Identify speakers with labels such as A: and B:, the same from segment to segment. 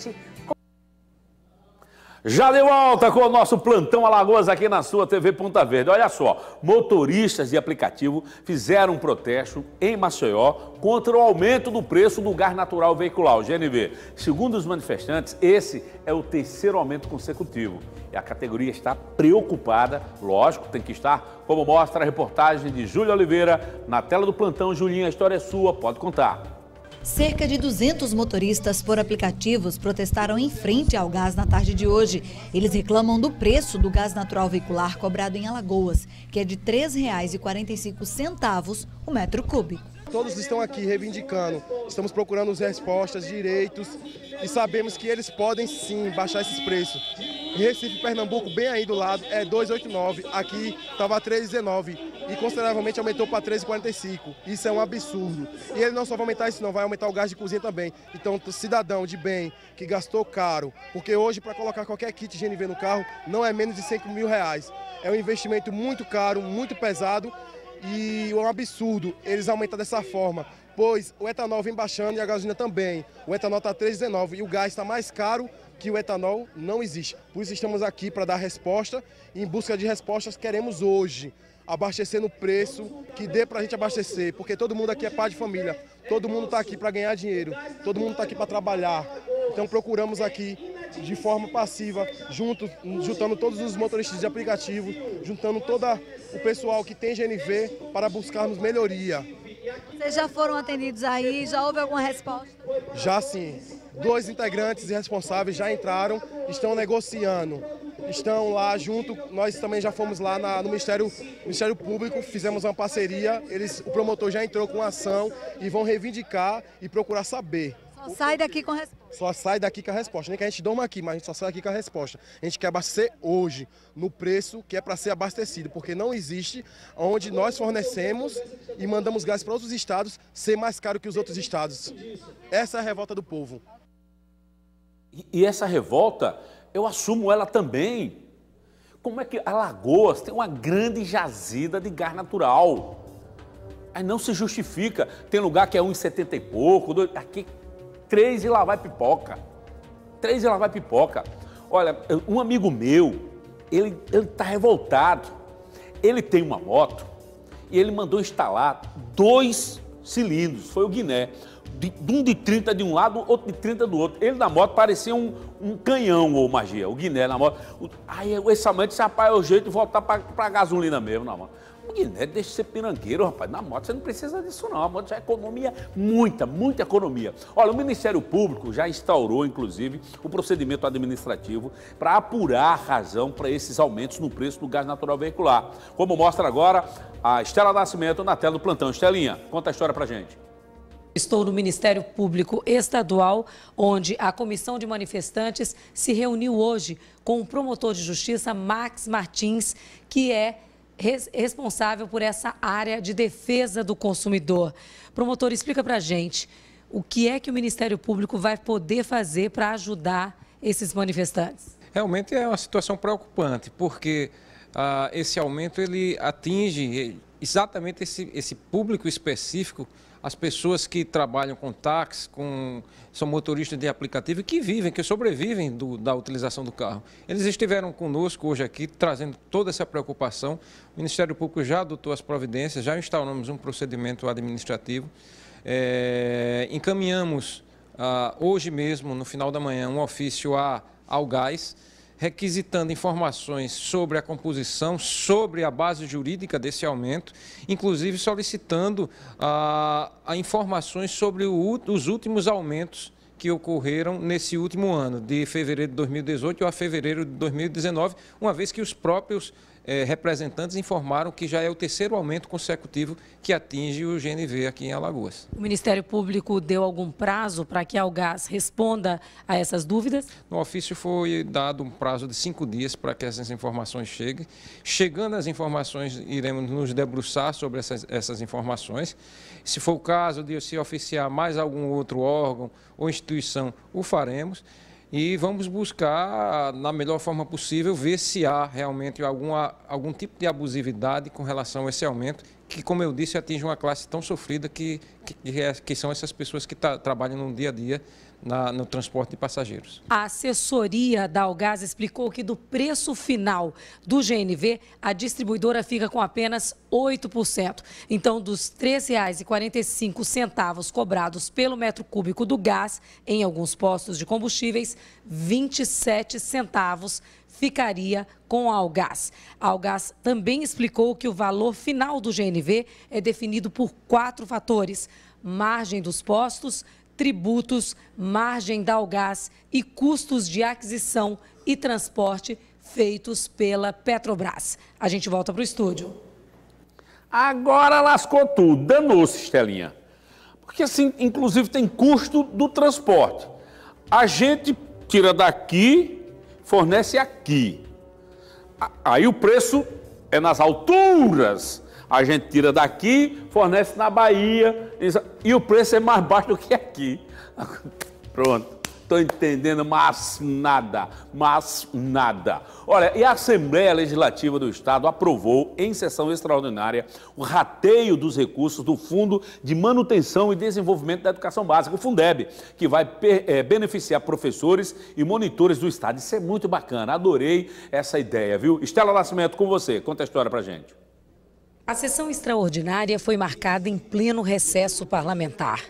A: site.
B: Já de volta com o nosso plantão Alagoas aqui na sua TV Ponta Verde. Olha só, motoristas de aplicativo fizeram um protesto em Maceió contra o aumento do preço do gás natural veicular, o GNV. Segundo os manifestantes, esse é o terceiro aumento consecutivo. E a categoria está preocupada, lógico, tem que estar, como mostra a reportagem de Júlia Oliveira. Na tela do plantão, Julinha, a história é sua, pode contar.
C: Cerca de 200 motoristas por aplicativos protestaram em frente ao gás na tarde de hoje. Eles reclamam do preço do gás natural veicular cobrado em Alagoas, que é de R$ 3,45 o metro cúbico.
D: Todos estão aqui reivindicando, estamos procurando as respostas, direitos e sabemos que eles podem sim baixar esses preços. Em Recife, Pernambuco, bem aí do lado, é 2,89, aqui estava 3,19 e consideravelmente aumentou para 13,45. Isso é um absurdo. E ele não só vai aumentar isso, não, vai aumentar o gás de cozinha também. Então, cidadão de bem que gastou caro, porque hoje para colocar qualquer kit GNV no carro não é menos de 5 mil reais. É um investimento muito caro, muito pesado e é um absurdo eles aumentar dessa forma, pois o etanol vem baixando e a gasolina também. O etanol está 3,19 e o gás está mais caro que o etanol não existe. Por isso estamos aqui para dar resposta e em busca de respostas queremos hoje abastecer no preço que dê para a gente abastecer, porque todo mundo aqui é pai de família, todo mundo está aqui para ganhar dinheiro, todo mundo está aqui para trabalhar. Então procuramos aqui de forma passiva, junto, juntando todos os motoristas de aplicativo, juntando todo o pessoal que tem GNV para buscarmos melhoria.
C: Vocês já foram atendidos aí? Já houve alguma resposta?
D: Já sim. Dois integrantes e responsáveis já entraram, estão negociando estão lá junto. Nós também já fomos lá na, no Ministério, Ministério Público, fizemos uma parceria. Eles, o promotor já entrou com ação e vão reivindicar e procurar saber. Só sai daqui com resposta. Só sai daqui com a resposta. Nem que a gente dorma aqui, mas a gente só sai daqui com a resposta. A gente quer abastecer hoje, no preço que é para ser abastecido, porque não existe onde nós fornecemos e mandamos gás para outros estados ser mais caro que os outros estados. Essa é a revolta do povo.
B: E essa revolta eu assumo ela também. Como é que Alagoas tem uma grande jazida de gás natural? Aí não se justifica. Tem lugar que é 1,70 e pouco, dois, aqui três e lá vai pipoca. Três e lá vai pipoca. Olha, um amigo meu, ele está revoltado. Ele tem uma moto e ele mandou instalar dois cilindros, foi o Guiné de, um de 30 de um lado, outro de 30 do outro. Ele na moto parecia um, um canhão, ou magia, o Guiné na moto. O, aí esse amante disse, rapaz, é o jeito de voltar pra, pra gasolina mesmo na moto. O Guiné deixa de ser pirangueiro, rapaz. Na moto você não precisa disso não, a moto já é economia, muita, muita economia. Olha, o Ministério Público já instaurou, inclusive, o procedimento administrativo para apurar a razão para esses aumentos no preço do gás natural veicular. Como mostra agora a Estela Nascimento na tela do plantão. Estelinha, conta a história para gente.
C: Estou no Ministério Público Estadual, onde a comissão de manifestantes se reuniu hoje com o promotor de justiça Max Martins, que é responsável por essa área de defesa do consumidor. Promotor, explica para a gente o que é que o Ministério Público vai poder fazer para ajudar esses manifestantes.
A: Realmente é uma situação preocupante, porque ah, esse aumento ele atinge exatamente esse, esse público específico, as pessoas que trabalham com táxi, com, são motoristas de aplicativo, que vivem, que sobrevivem do, da utilização do carro. Eles estiveram conosco hoje aqui, trazendo toda essa preocupação. O Ministério Público já adotou as providências, já instauramos um procedimento administrativo, é, encaminhamos ah, hoje mesmo, no final da manhã, um ofício a, ao gás, requisitando informações sobre a composição, sobre a base jurídica desse aumento, inclusive solicitando ah, informações sobre o, os últimos aumentos que ocorreram nesse último ano, de fevereiro de 2018 a fevereiro de 2019, uma vez que os próprios eh, representantes informaram que já é o terceiro aumento consecutivo que atinge o GNV aqui em Alagoas.
C: O Ministério Público deu algum prazo para que a Algás responda a essas
A: dúvidas? No ofício foi dado um prazo de cinco dias para que essas informações cheguem. Chegando as informações, iremos nos debruçar sobre essas, essas informações. Se for o caso de se oficiar mais algum outro órgão ou instituição, instituição, o faremos e vamos buscar, na melhor forma possível, ver se há realmente alguma, algum tipo de abusividade com relação a esse aumento que, como eu disse, atinge uma classe tão sofrida que, que, que é, são essas pessoas que tá, trabalham no dia a dia na, no transporte de passageiros.
C: A assessoria da Algás explicou que do preço final do GNV, a distribuidora fica com apenas 8%. Então, dos R$ 3,45 cobrados pelo metro cúbico do gás, em alguns postos de combustíveis, 27 centavos ficaria com a Algás. A Algás também explicou que o valor final do GNV é definido por quatro fatores: margem dos postos, tributos, margem da Algás e custos de aquisição e transporte feitos pela Petrobras. A gente volta para o estúdio.
B: Agora lascou tudo, danou-se, Estelinha. Porque assim, inclusive, tem custo do transporte. A gente tira daqui fornece aqui. Aí o preço é nas alturas. A gente tira daqui, fornece na Bahia. E o preço é mais baixo do que aqui. Pronto estou entendendo mas nada, mas nada. Olha, e a Assembleia Legislativa do Estado aprovou em sessão extraordinária o rateio dos recursos do Fundo de Manutenção e Desenvolvimento da Educação Básica, o Fundeb, que vai é, beneficiar professores e monitores do Estado. Isso é muito bacana, adorei essa ideia, viu? Estela Nascimento, com você, conta a história pra gente.
C: A sessão extraordinária foi marcada em pleno recesso parlamentar.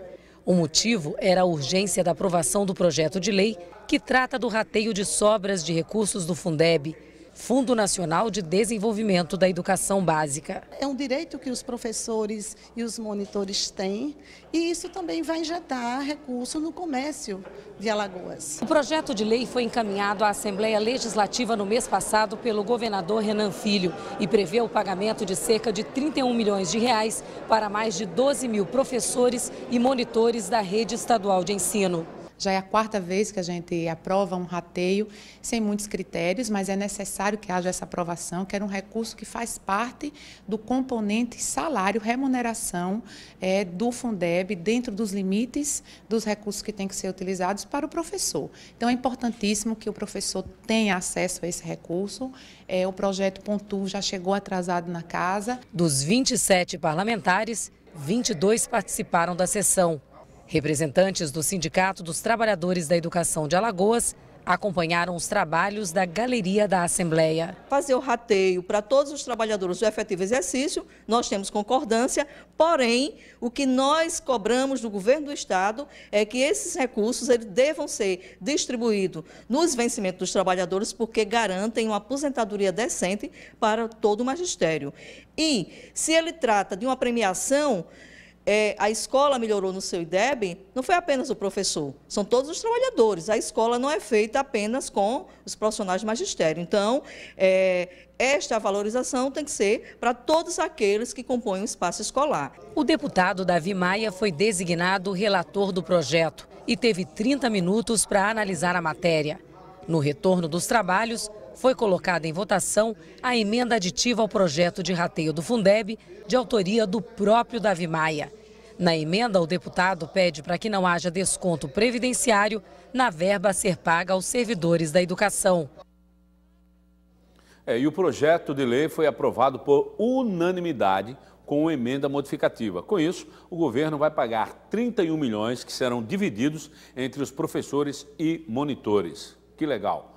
C: O motivo era a urgência da aprovação do projeto de lei que trata do rateio de sobras de recursos do Fundeb. Fundo Nacional de Desenvolvimento da Educação Básica. É um direito que os professores e os monitores têm e isso também vai injetar recurso no comércio de Alagoas. O projeto de lei foi encaminhado à Assembleia Legislativa no mês passado pelo governador Renan Filho e prevê o pagamento de cerca de 31 milhões de reais para mais de 12 mil professores e monitores da rede estadual de ensino. Já é a quarta vez que a gente aprova um rateio, sem muitos critérios, mas é necessário que haja essa aprovação, que era um recurso que faz parte do componente salário, remuneração é, do Fundeb, dentro dos limites dos recursos que têm que ser utilizados para o professor. Então, é importantíssimo que o professor tenha acesso a esse recurso. É, o projeto Pontu já chegou atrasado na casa. Dos 27 parlamentares, 22 participaram da sessão. Representantes do Sindicato dos Trabalhadores da Educação de Alagoas acompanharam os trabalhos da Galeria da Assembleia. Fazer o rateio para todos os trabalhadores do efetivo exercício, nós temos concordância, porém, o que nós cobramos do governo do Estado é que esses recursos eles devam ser distribuídos nos vencimentos dos trabalhadores, porque garantem uma aposentadoria decente para todo o magistério. E se ele trata de uma premiação, é, a escola melhorou no seu IDEB, não foi apenas o professor, são todos os trabalhadores. A escola não é feita apenas com os profissionais de magistério. Então, é, esta valorização tem que ser para todos aqueles que compõem o espaço escolar. O deputado Davi Maia foi designado relator do projeto e teve 30 minutos para analisar a matéria. No retorno dos trabalhos, foi colocada em votação a emenda aditiva ao projeto de rateio do Fundeb, de autoria do próprio Davi Maia. Na emenda, o deputado pede para que não haja desconto previdenciário na verba a ser paga aos servidores da educação.
B: É, e o projeto de lei foi aprovado por unanimidade com emenda modificativa. Com isso, o governo vai pagar 31 milhões que serão divididos entre os professores e monitores. Que legal!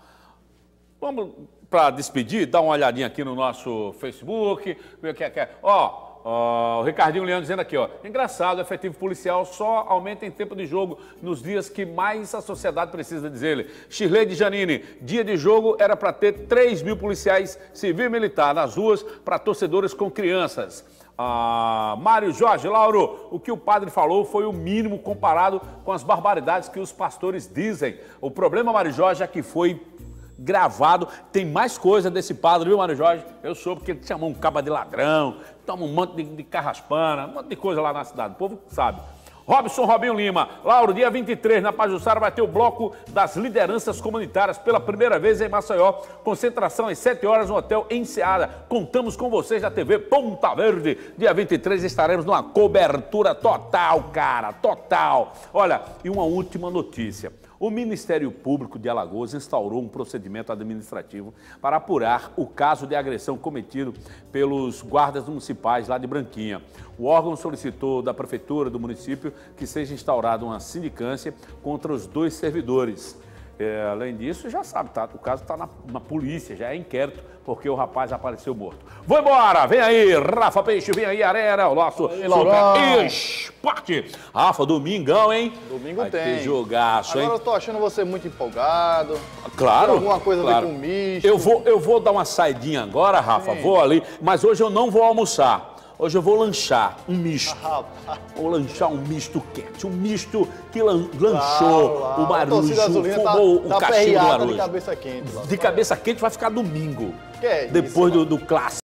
B: Vamos para despedir, dar uma olhadinha aqui no nosso Facebook, ver o que é que é. Ó, ó, o Ricardinho Leão dizendo aqui, ó, engraçado, o efetivo policial só aumenta em tempo de jogo nos dias que mais a sociedade precisa, dizer ele. Shirley de Janine, dia de jogo era para ter 3 mil policiais civil e militar nas ruas para torcedores com crianças. Ah, Mário Jorge, Lauro, o que o padre falou foi o mínimo comparado com as barbaridades que os pastores dizem. O problema, Mário Jorge, é que foi gravado. Tem mais coisa desse padre, viu, Mário Jorge? Eu sou porque ele chamou um caba de ladrão, toma um monte de, de carraspana, um monte de coisa lá na cidade. O povo sabe. Robson Robinho Lima. Lauro, dia 23, na Pajussara, vai ter o bloco das lideranças comunitárias pela primeira vez em Maceió. Concentração às 7 horas no hotel Enseada. Contamos com vocês da TV Ponta Verde. Dia 23 estaremos numa cobertura total, cara, total. Olha, e uma última notícia. O Ministério Público de Alagoas instaurou um procedimento administrativo para apurar o caso de agressão cometido pelos guardas municipais lá de Branquinha. O órgão solicitou da prefeitura do município que seja instaurada uma sindicância contra os dois servidores. É, além disso, já sabe, tá, o caso está na, na, polícia, já é inquérito, porque o rapaz apareceu morto. Vou embora, vem aí, Rafa Peixe, vem aí, Arena, o nosso Esporte. Rafa, domingão, hein?
D: Domingo Vai tem. Ter jogaço, Agora hein? eu tô achando você muito empolgado.
B: Claro. Tem alguma coisa claro. a com misto. Eu vou, eu vou dar uma saidinha agora, Rafa, Sim. vou ali, mas hoje eu não vou almoçar. Hoje eu vou lanchar um misto. Ah, vou lanchar um misto quente. Um misto que lan lanchou o barulho, tá- fumou tá, o tá cachimbo do barulho. De cabeça
A: quente. Lá. De
B: cabeça quente vai ficar domingo. Que é isso, depois do, do clássico.